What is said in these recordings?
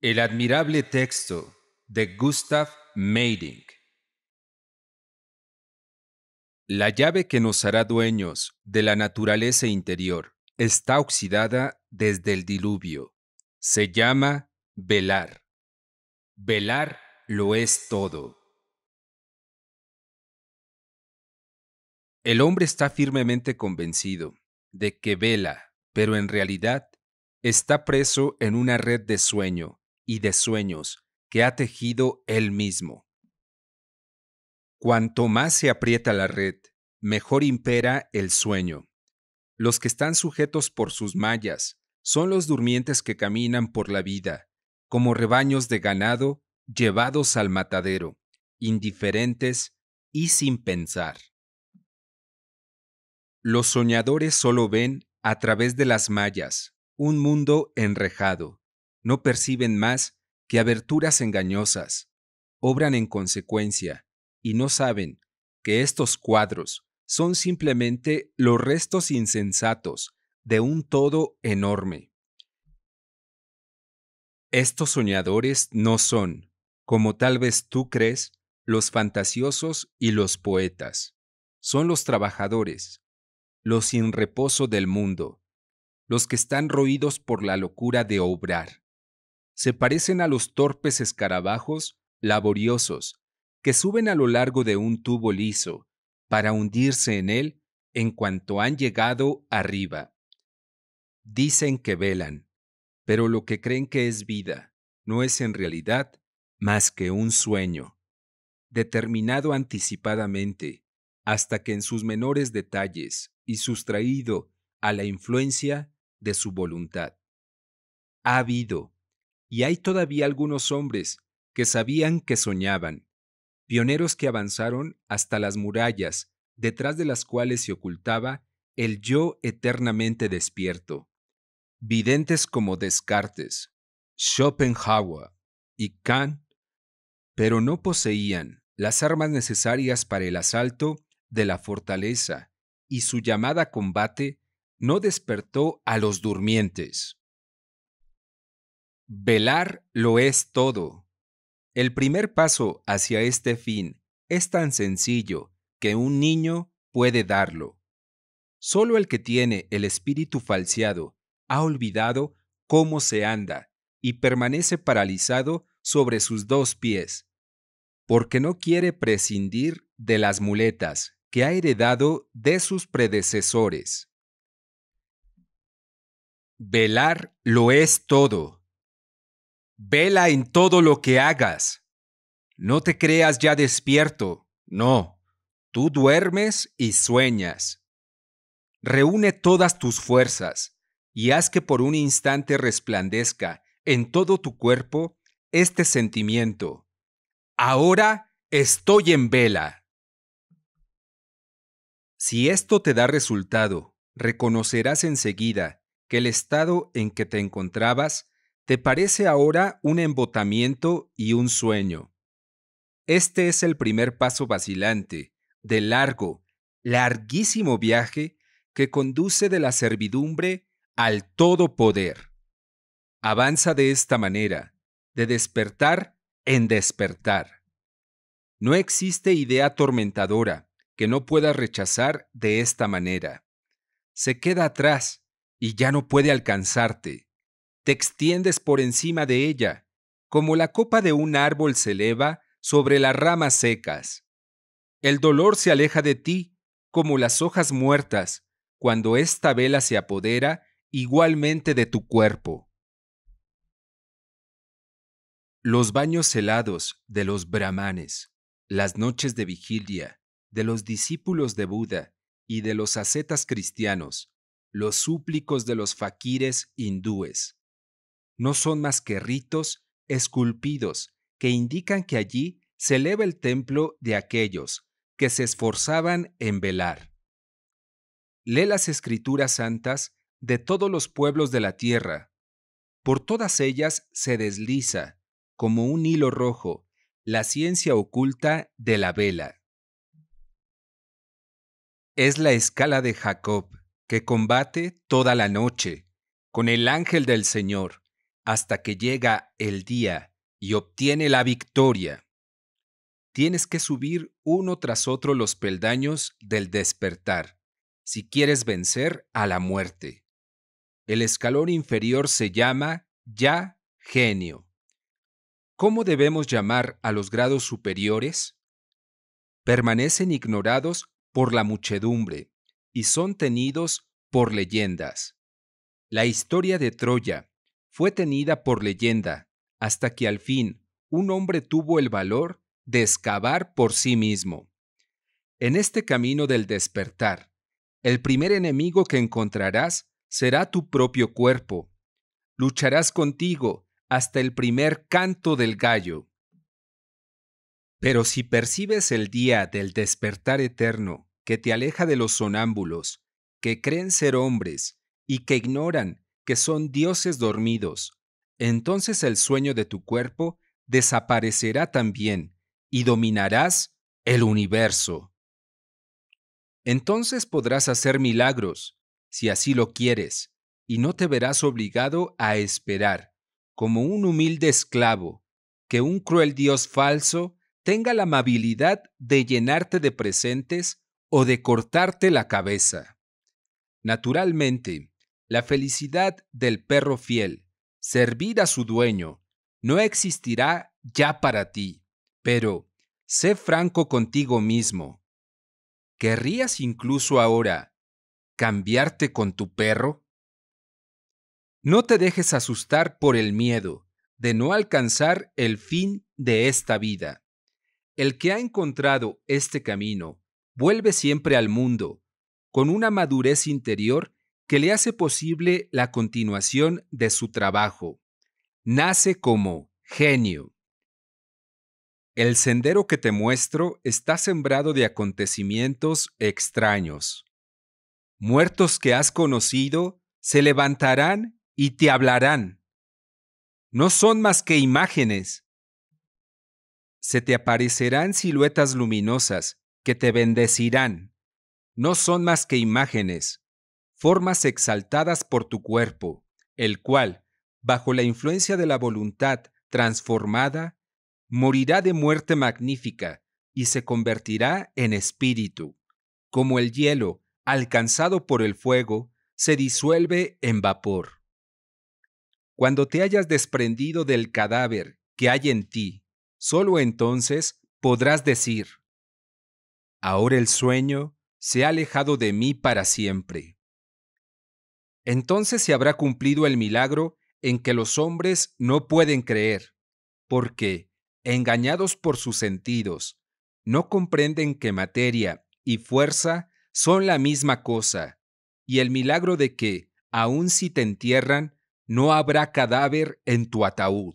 El admirable texto de Gustav Meiding. La llave que nos hará dueños de la naturaleza interior está oxidada desde el diluvio. Se llama velar. Velar lo es todo. El hombre está firmemente convencido de que vela, pero en realidad está preso en una red de sueño y de sueños que ha tejido él mismo. Cuanto más se aprieta la red, mejor impera el sueño. Los que están sujetos por sus mallas son los durmientes que caminan por la vida, como rebaños de ganado llevados al matadero, indiferentes y sin pensar. Los soñadores solo ven, a través de las mallas, un mundo enrejado no perciben más que aberturas engañosas, obran en consecuencia y no saben que estos cuadros son simplemente los restos insensatos de un todo enorme. Estos soñadores no son, como tal vez tú crees, los fantasiosos y los poetas. Son los trabajadores, los sin reposo del mundo, los que están roídos por la locura de obrar, se parecen a los torpes escarabajos laboriosos que suben a lo largo de un tubo liso para hundirse en él en cuanto han llegado arriba. Dicen que velan, pero lo que creen que es vida no es en realidad más que un sueño, determinado anticipadamente hasta que en sus menores detalles y sustraído a la influencia de su voluntad. Ha habido, y hay todavía algunos hombres que sabían que soñaban, pioneros que avanzaron hasta las murallas, detrás de las cuales se ocultaba el yo eternamente despierto. Videntes como Descartes, Schopenhauer y Kant, pero no poseían las armas necesarias para el asalto de la fortaleza, y su llamada combate no despertó a los durmientes. Velar lo es todo. El primer paso hacia este fin es tan sencillo que un niño puede darlo. Solo el que tiene el espíritu falseado ha olvidado cómo se anda y permanece paralizado sobre sus dos pies, porque no quiere prescindir de las muletas que ha heredado de sus predecesores. Velar lo es todo. Vela en todo lo que hagas. No te creas ya despierto. No, tú duermes y sueñas. Reúne todas tus fuerzas y haz que por un instante resplandezca en todo tu cuerpo este sentimiento. Ahora estoy en vela. Si esto te da resultado, reconocerás enseguida que el estado en que te encontrabas te parece ahora un embotamiento y un sueño. Este es el primer paso vacilante, de largo, larguísimo viaje que conduce de la servidumbre al todo poder. Avanza de esta manera, de despertar en despertar. No existe idea atormentadora que no puedas rechazar de esta manera. Se queda atrás y ya no puede alcanzarte te extiendes por encima de ella, como la copa de un árbol se eleva sobre las ramas secas. El dolor se aleja de ti, como las hojas muertas, cuando esta vela se apodera igualmente de tu cuerpo. Los baños helados de los brahmanes, las noches de vigilia, de los discípulos de Buda y de los ascetas cristianos, los súplicos de los faquires hindúes, no son más que ritos esculpidos que indican que allí se eleva el templo de aquellos que se esforzaban en velar. Lee las escrituras santas de todos los pueblos de la tierra. Por todas ellas se desliza, como un hilo rojo, la ciencia oculta de la vela. Es la escala de Jacob, que combate toda la noche, con el ángel del Señor, hasta que llega el día y obtiene la victoria. Tienes que subir uno tras otro los peldaños del despertar, si quieres vencer a la muerte. El escalón inferior se llama ya genio. ¿Cómo debemos llamar a los grados superiores? Permanecen ignorados por la muchedumbre y son tenidos por leyendas. La historia de Troya fue tenida por leyenda, hasta que al fin un hombre tuvo el valor de excavar por sí mismo. En este camino del despertar, el primer enemigo que encontrarás será tu propio cuerpo. Lucharás contigo hasta el primer canto del gallo. Pero si percibes el día del despertar eterno que te aleja de los sonámbulos, que creen ser hombres y que ignoran que son dioses dormidos. Entonces el sueño de tu cuerpo desaparecerá también, y dominarás el universo. Entonces podrás hacer milagros, si así lo quieres, y no te verás obligado a esperar, como un humilde esclavo, que un cruel dios falso tenga la amabilidad de llenarte de presentes o de cortarte la cabeza. Naturalmente, la felicidad del perro fiel, servir a su dueño, no existirá ya para ti, pero sé franco contigo mismo. ¿Querrías incluso ahora cambiarte con tu perro? No te dejes asustar por el miedo de no alcanzar el fin de esta vida. El que ha encontrado este camino vuelve siempre al mundo, con una madurez interior que le hace posible la continuación de su trabajo. Nace como genio. El sendero que te muestro está sembrado de acontecimientos extraños. Muertos que has conocido se levantarán y te hablarán. No son más que imágenes. Se te aparecerán siluetas luminosas que te bendecirán. No son más que imágenes formas exaltadas por tu cuerpo, el cual, bajo la influencia de la voluntad transformada, morirá de muerte magnífica y se convertirá en espíritu. Como el hielo, alcanzado por el fuego, se disuelve en vapor. Cuando te hayas desprendido del cadáver que hay en ti, sólo entonces podrás decir, Ahora el sueño se ha alejado de mí para siempre. Entonces se habrá cumplido el milagro en que los hombres no pueden creer, porque, engañados por sus sentidos, no comprenden que materia y fuerza son la misma cosa, y el milagro de que, aun si te entierran, no habrá cadáver en tu ataúd.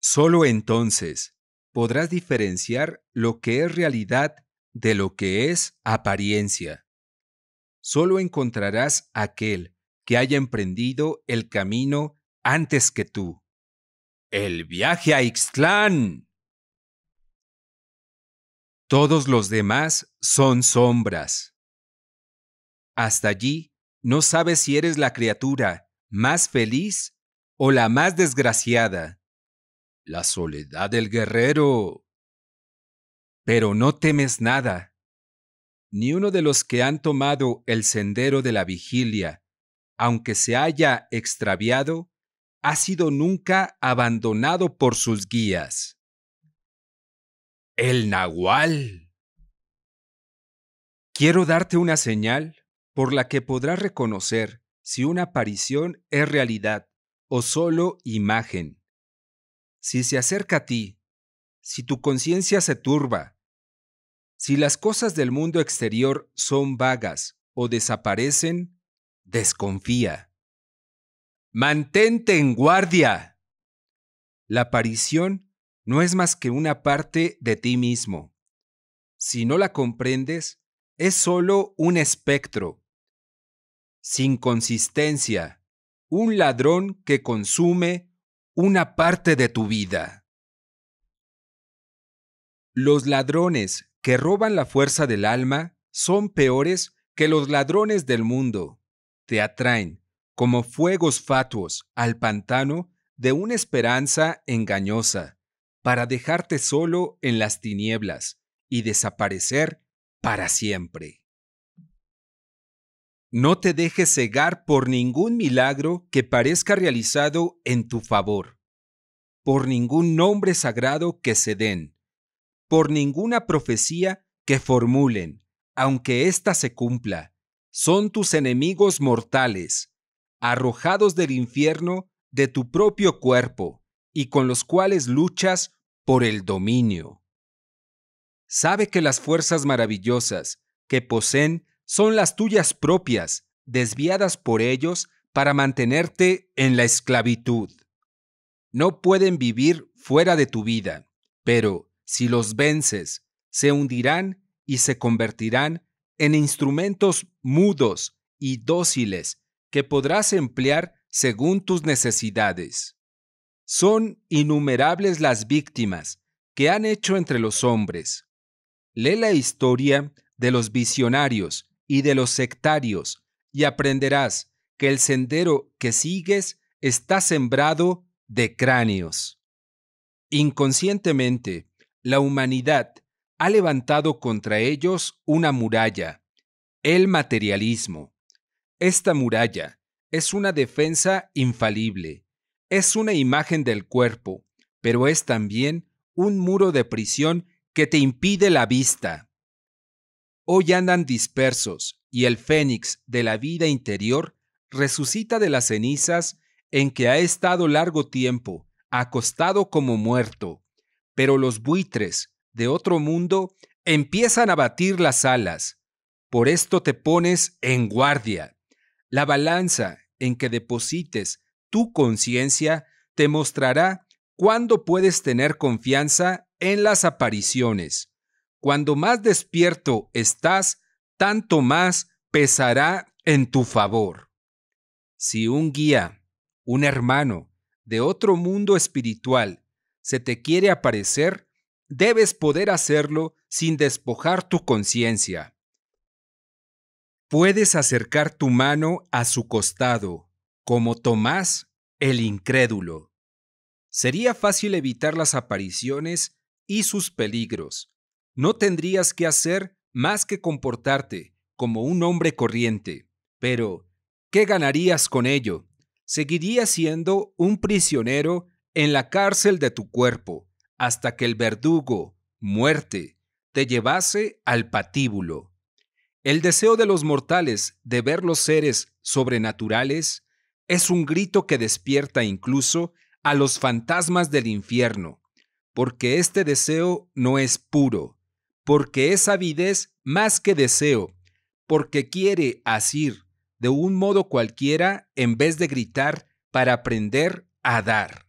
Solo entonces podrás diferenciar lo que es realidad de lo que es apariencia solo encontrarás aquel que haya emprendido el camino antes que tú. El viaje a Ixtlán. Todos los demás son sombras. Hasta allí no sabes si eres la criatura más feliz o la más desgraciada. La soledad del guerrero. Pero no temes nada, ni uno de los que han tomado el sendero de la vigilia, aunque se haya extraviado, ha sido nunca abandonado por sus guías. El nahual. Quiero darte una señal por la que podrás reconocer si una aparición es realidad o solo imagen. Si se acerca a ti, si tu conciencia se turba, si las cosas del mundo exterior son vagas o desaparecen, desconfía. Mantente en guardia. La aparición no es más que una parte de ti mismo. Si no la comprendes, es solo un espectro, sin consistencia, un ladrón que consume una parte de tu vida. Los ladrones que roban la fuerza del alma son peores que los ladrones del mundo. Te atraen, como fuegos fatuos, al pantano de una esperanza engañosa, para dejarte solo en las tinieblas y desaparecer para siempre. No te dejes cegar por ningún milagro que parezca realizado en tu favor, por ningún nombre sagrado que se den, por ninguna profecía que formulen, aunque ésta se cumpla. Son tus enemigos mortales, arrojados del infierno de tu propio cuerpo, y con los cuales luchas por el dominio. Sabe que las fuerzas maravillosas que poseen son las tuyas propias, desviadas por ellos para mantenerte en la esclavitud. No pueden vivir fuera de tu vida, pero si los vences, se hundirán y se convertirán en instrumentos mudos y dóciles que podrás emplear según tus necesidades. Son innumerables las víctimas que han hecho entre los hombres. Lee la historia de los visionarios y de los sectarios y aprenderás que el sendero que sigues está sembrado de cráneos. Inconscientemente, la humanidad ha levantado contra ellos una muralla, el materialismo. Esta muralla es una defensa infalible, es una imagen del cuerpo, pero es también un muro de prisión que te impide la vista. Hoy andan dispersos y el fénix de la vida interior resucita de las cenizas en que ha estado largo tiempo, acostado como muerto pero los buitres de otro mundo empiezan a batir las alas. Por esto te pones en guardia. La balanza en que deposites tu conciencia te mostrará cuándo puedes tener confianza en las apariciones. Cuando más despierto estás, tanto más pesará en tu favor. Si un guía, un hermano de otro mundo espiritual se te quiere aparecer, debes poder hacerlo sin despojar tu conciencia. Puedes acercar tu mano a su costado, como Tomás el incrédulo. Sería fácil evitar las apariciones y sus peligros. No tendrías que hacer más que comportarte como un hombre corriente. Pero, ¿qué ganarías con ello? Seguirías siendo un prisionero en la cárcel de tu cuerpo, hasta que el verdugo, muerte, te llevase al patíbulo. El deseo de los mortales de ver los seres sobrenaturales es un grito que despierta incluso a los fantasmas del infierno, porque este deseo no es puro, porque es avidez más que deseo, porque quiere asir de un modo cualquiera en vez de gritar para aprender a dar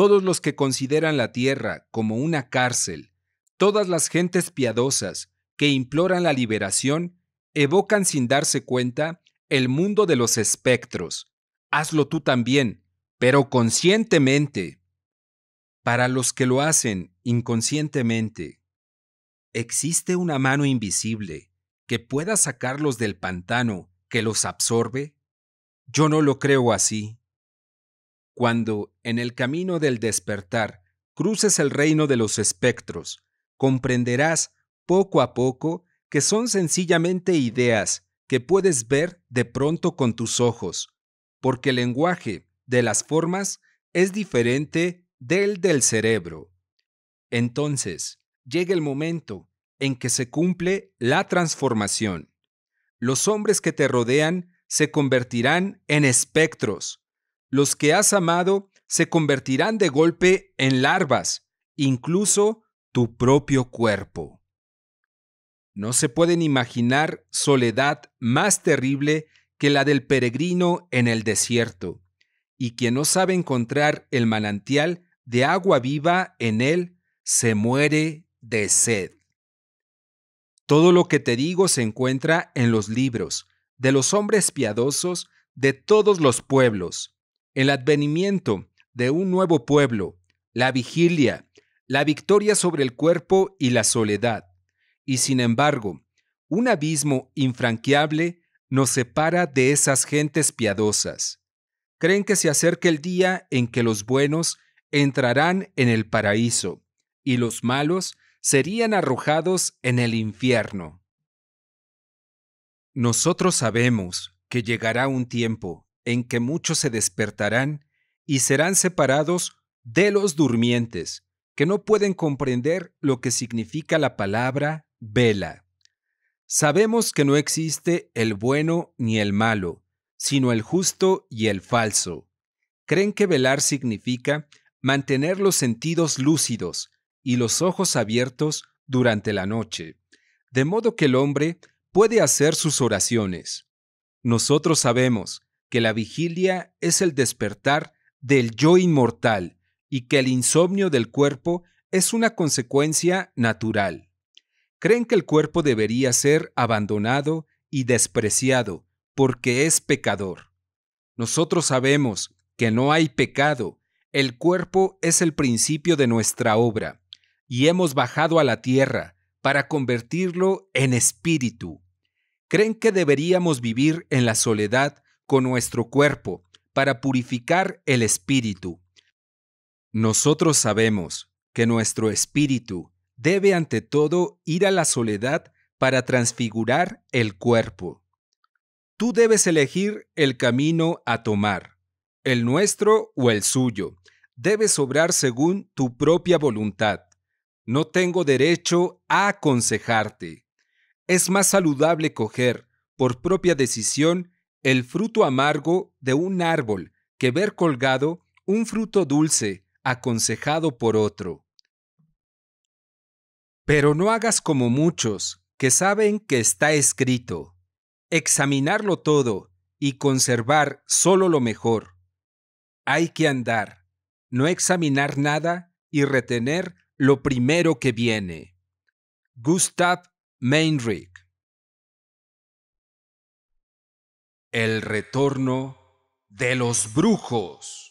todos los que consideran la tierra como una cárcel, todas las gentes piadosas que imploran la liberación, evocan sin darse cuenta el mundo de los espectros. Hazlo tú también, pero conscientemente. Para los que lo hacen inconscientemente, ¿existe una mano invisible que pueda sacarlos del pantano que los absorbe? Yo no lo creo así. Cuando, en el camino del despertar, cruces el reino de los espectros, comprenderás poco a poco que son sencillamente ideas que puedes ver de pronto con tus ojos, porque el lenguaje de las formas es diferente del del cerebro. Entonces, llega el momento en que se cumple la transformación. Los hombres que te rodean se convertirán en espectros, los que has amado se convertirán de golpe en larvas, incluso tu propio cuerpo. No se pueden imaginar soledad más terrible que la del peregrino en el desierto, y quien no sabe encontrar el manantial de agua viva en él, se muere de sed. Todo lo que te digo se encuentra en los libros de los hombres piadosos de todos los pueblos, el advenimiento de un nuevo pueblo, la vigilia, la victoria sobre el cuerpo y la soledad. Y sin embargo, un abismo infranqueable nos separa de esas gentes piadosas. Creen que se acerca el día en que los buenos entrarán en el paraíso y los malos serían arrojados en el infierno. Nosotros sabemos que llegará un tiempo en que muchos se despertarán y serán separados de los durmientes, que no pueden comprender lo que significa la palabra vela. Sabemos que no existe el bueno ni el malo, sino el justo y el falso. Creen que velar significa mantener los sentidos lúcidos y los ojos abiertos durante la noche, de modo que el hombre puede hacer sus oraciones. Nosotros sabemos que la vigilia es el despertar del yo inmortal y que el insomnio del cuerpo es una consecuencia natural. Creen que el cuerpo debería ser abandonado y despreciado porque es pecador. Nosotros sabemos que no hay pecado, el cuerpo es el principio de nuestra obra, y hemos bajado a la tierra para convertirlo en espíritu. Creen que deberíamos vivir en la soledad con nuestro cuerpo para purificar el espíritu. Nosotros sabemos que nuestro espíritu debe ante todo ir a la soledad para transfigurar el cuerpo. Tú debes elegir el camino a tomar, el nuestro o el suyo. Debes obrar según tu propia voluntad. No tengo derecho a aconsejarte. Es más saludable coger, por propia decisión, el fruto amargo de un árbol que ver colgado un fruto dulce aconsejado por otro. Pero no hagas como muchos, que saben que está escrito, examinarlo todo y conservar solo lo mejor. Hay que andar, no examinar nada y retener lo primero que viene. Gustav Meinrich El retorno de los brujos.